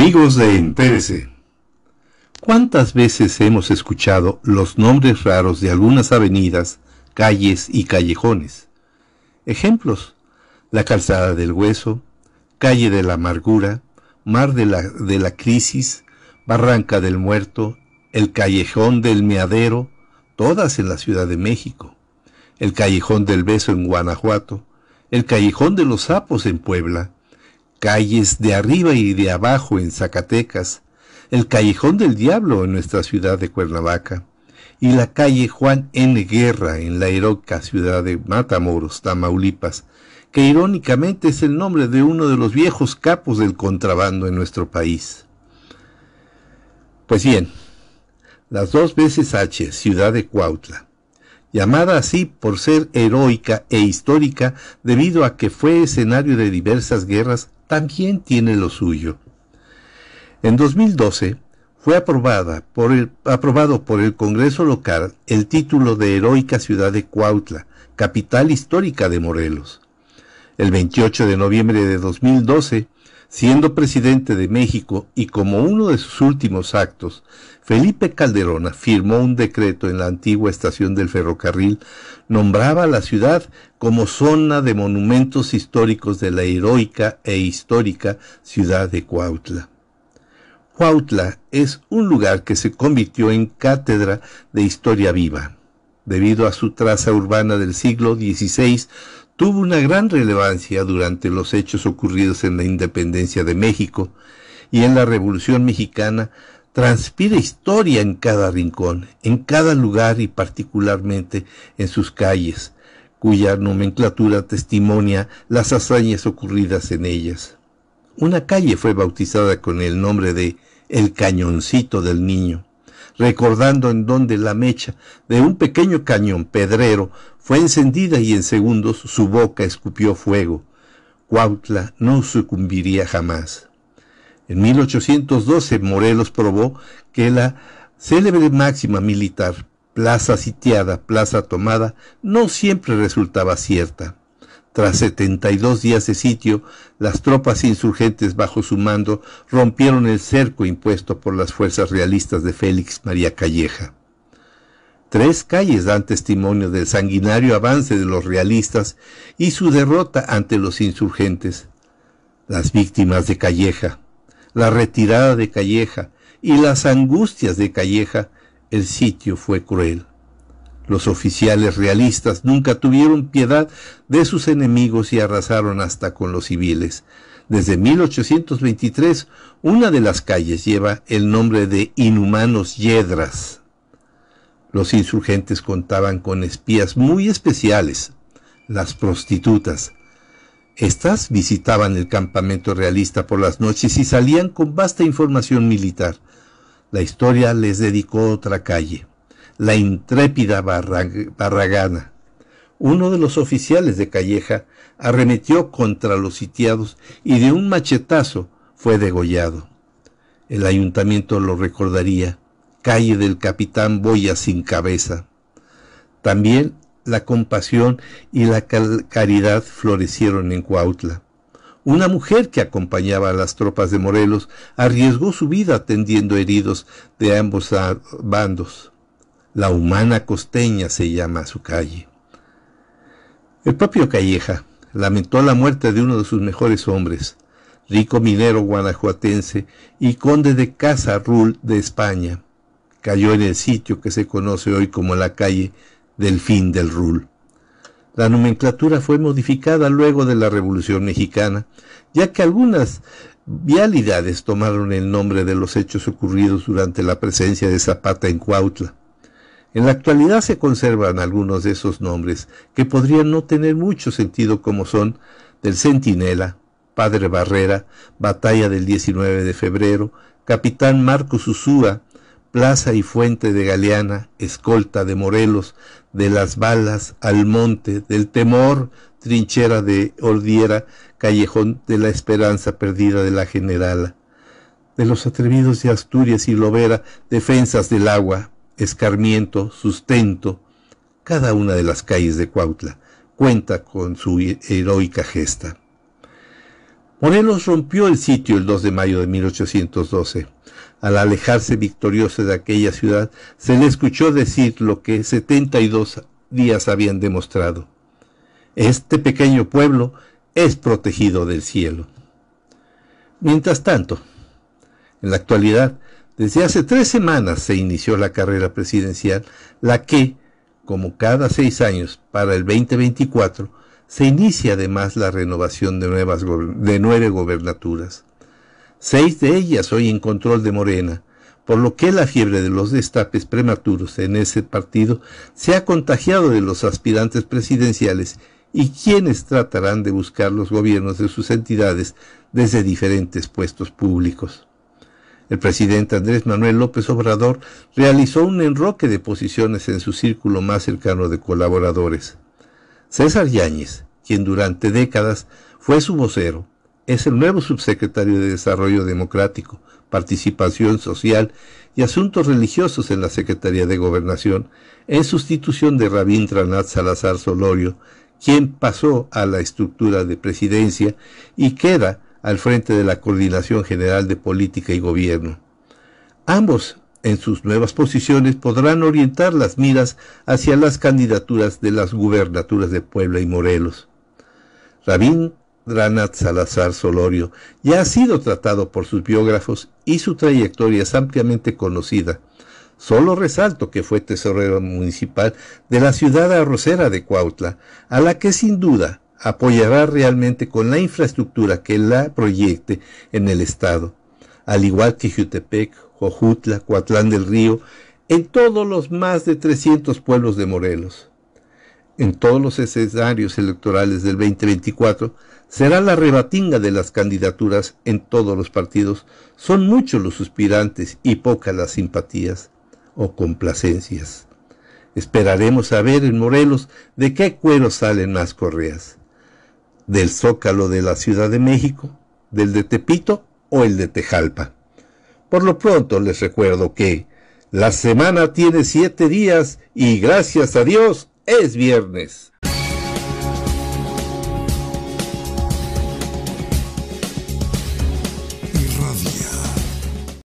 Amigos de Entérese, ¿cuántas veces hemos escuchado los nombres raros de algunas avenidas, calles y callejones? Ejemplos, la calzada del hueso, calle de la amargura, mar de la, de la crisis, barranca del muerto, el callejón del meadero, todas en la Ciudad de México, el callejón del beso en Guanajuato, el callejón de los sapos en Puebla, calles de arriba y de abajo en Zacatecas, el Callejón del Diablo en nuestra ciudad de Cuernavaca y la calle Juan N. Guerra en la heroica ciudad de Matamoros, Tamaulipas, que irónicamente es el nombre de uno de los viejos capos del contrabando en nuestro país. Pues bien, las dos veces H, ciudad de Cuautla, llamada así por ser heroica e histórica debido a que fue escenario de diversas guerras también tiene lo suyo. En 2012 fue aprobada por el, aprobado por el Congreso local el título de Heroica Ciudad de Cuautla, capital histórica de Morelos. El 28 de noviembre de 2012 Siendo presidente de México y como uno de sus últimos actos, Felipe Calderón firmó un decreto en la antigua estación del ferrocarril, nombraba a la ciudad como zona de monumentos históricos de la heroica e histórica ciudad de Cuautla. Cuautla es un lugar que se convirtió en cátedra de historia viva. Debido a su traza urbana del siglo XVI, tuvo una gran relevancia durante los hechos ocurridos en la independencia de México y en la Revolución Mexicana, transpira historia en cada rincón, en cada lugar y particularmente en sus calles, cuya nomenclatura testimonia las hazañas ocurridas en ellas. Una calle fue bautizada con el nombre de El Cañoncito del Niño, recordando en donde la mecha de un pequeño cañón pedrero fue encendida y en segundos su boca escupió fuego. Cuautla no sucumbiría jamás. En 1812 Morelos probó que la célebre máxima militar, plaza sitiada, plaza tomada, no siempre resultaba cierta. Tras 72 días de sitio, las tropas insurgentes bajo su mando rompieron el cerco impuesto por las fuerzas realistas de Félix María Calleja. Tres calles dan testimonio del sanguinario avance de los realistas y su derrota ante los insurgentes. Las víctimas de Calleja, la retirada de Calleja y las angustias de Calleja, el sitio fue cruel. Los oficiales realistas nunca tuvieron piedad de sus enemigos y arrasaron hasta con los civiles. Desde 1823, una de las calles lleva el nombre de Inhumanos Yedras. Los insurgentes contaban con espías muy especiales, las prostitutas. Estas visitaban el campamento realista por las noches y salían con vasta información militar. La historia les dedicó otra calle la intrépida Barragana. Uno de los oficiales de Calleja arremetió contra los sitiados y de un machetazo fue degollado. El ayuntamiento lo recordaría, calle del capitán Boya sin cabeza. También la compasión y la caridad florecieron en Cuautla. Una mujer que acompañaba a las tropas de Morelos arriesgó su vida atendiendo heridos de ambos bandos. La humana costeña se llama su calle. El propio Calleja lamentó la muerte de uno de sus mejores hombres, rico minero guanajuatense y conde de Casa Rul de España. Cayó en el sitio que se conoce hoy como la calle del fin del Rul. La nomenclatura fue modificada luego de la Revolución Mexicana, ya que algunas vialidades tomaron el nombre de los hechos ocurridos durante la presencia de Zapata en Cuautla. En la actualidad se conservan algunos de esos nombres que podrían no tener mucho sentido como son del Centinela, Padre Barrera, Batalla del 19 de Febrero, Capitán Marcos Usúa, Plaza y Fuente de Galeana, Escolta de Morelos, de las Balas, al Monte, del Temor, Trinchera de Ordiera, Callejón de la Esperanza Perdida de la Generala, de los atrevidos de Asturias y Lovera, Defensas del Agua, escarmiento, sustento. Cada una de las calles de Cuautla cuenta con su heroica gesta. Morelos rompió el sitio el 2 de mayo de 1812. Al alejarse victorioso de aquella ciudad, se le escuchó decir lo que 72 días habían demostrado. Este pequeño pueblo es protegido del cielo. Mientras tanto, en la actualidad, desde hace tres semanas se inició la carrera presidencial, la que, como cada seis años para el 2024, se inicia además la renovación de, nuevas de nueve gobernaturas. Seis de ellas hoy en control de Morena, por lo que la fiebre de los destapes prematuros en ese partido se ha contagiado de los aspirantes presidenciales y quienes tratarán de buscar los gobiernos de sus entidades desde diferentes puestos públicos. El presidente Andrés Manuel López Obrador realizó un enroque de posiciones en su círculo más cercano de colaboradores. César Yáñez, quien durante décadas fue su vocero, es el nuevo subsecretario de Desarrollo Democrático, Participación Social y Asuntos Religiosos en la Secretaría de Gobernación, en sustitución de Rabín Tranat Salazar Solorio, quien pasó a la estructura de presidencia y queda al frente de la Coordinación General de Política y Gobierno. Ambos, en sus nuevas posiciones, podrán orientar las miras hacia las candidaturas de las gubernaturas de Puebla y Morelos. Rabín Granat Salazar Solorio ya ha sido tratado por sus biógrafos y su trayectoria es ampliamente conocida. Solo resalto que fue tesorero municipal de la ciudad arrocera de Cuautla, a la que sin duda apoyará realmente con la infraestructura que la proyecte en el Estado, al igual que Jutepec, Jojutla, Coatlán del Río, en todos los más de 300 pueblos de Morelos. En todos los escenarios electorales del 2024 será la rebatinga de las candidaturas en todos los partidos. Son muchos los suspirantes y pocas las simpatías o complacencias. Esperaremos a ver en Morelos de qué cuero salen las correas del Zócalo de la Ciudad de México, del de Tepito o el de Tejalpa. Por lo pronto les recuerdo que la semana tiene siete días y gracias a Dios es viernes.